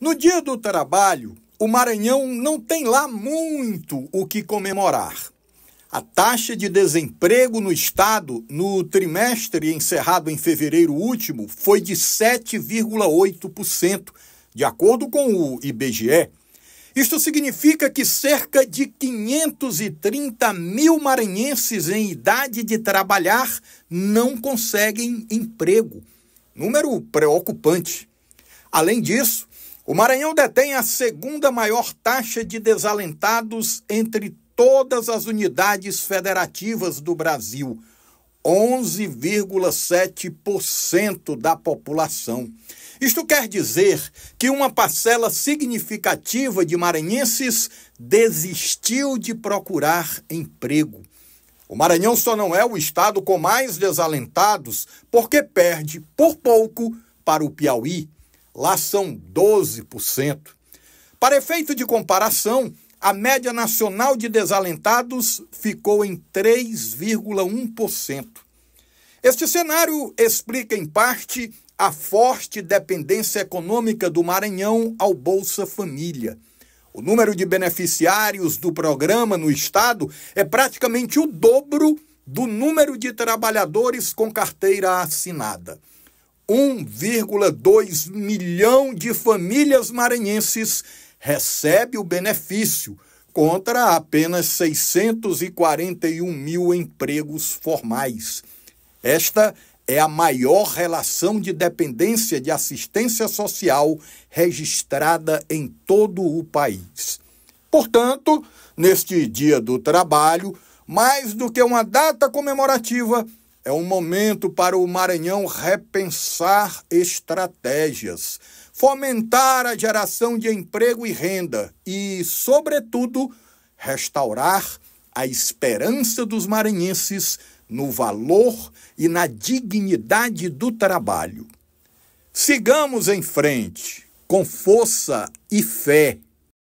No Dia do Trabalho, o Maranhão não tem lá muito o que comemorar. A taxa de desemprego no estado no trimestre encerrado em fevereiro último foi de 7,8%, de acordo com o IBGE. Isto significa que cerca de 530 mil maranhenses em idade de trabalhar não conseguem emprego. Número preocupante. Além disso, o Maranhão detém a segunda maior taxa de desalentados entre todas as unidades federativas do Brasil, 11,7% da população. Isto quer dizer que uma parcela significativa de maranhenses desistiu de procurar emprego. O Maranhão só não é o estado com mais desalentados porque perde por pouco para o Piauí lá são 12%. Para efeito de comparação, a média nacional de desalentados ficou em 3,1%. Este cenário explica, em parte, a forte dependência econômica do Maranhão ao Bolsa Família. O número de beneficiários do programa no estado é praticamente o dobro do número de trabalhadores com carteira assinada. 1,2 milhão de famílias maranhenses recebe o benefício, contra apenas 641 mil empregos formais. Esta é a maior relação de dependência de assistência social registrada em todo o país. Portanto, neste Dia do Trabalho, mais do que uma data comemorativa, é um momento para o Maranhão repensar estratégias, fomentar a geração de emprego e renda e, sobretudo, restaurar a esperança dos maranhenses no valor e na dignidade do trabalho. Sigamos em frente, com força e fé.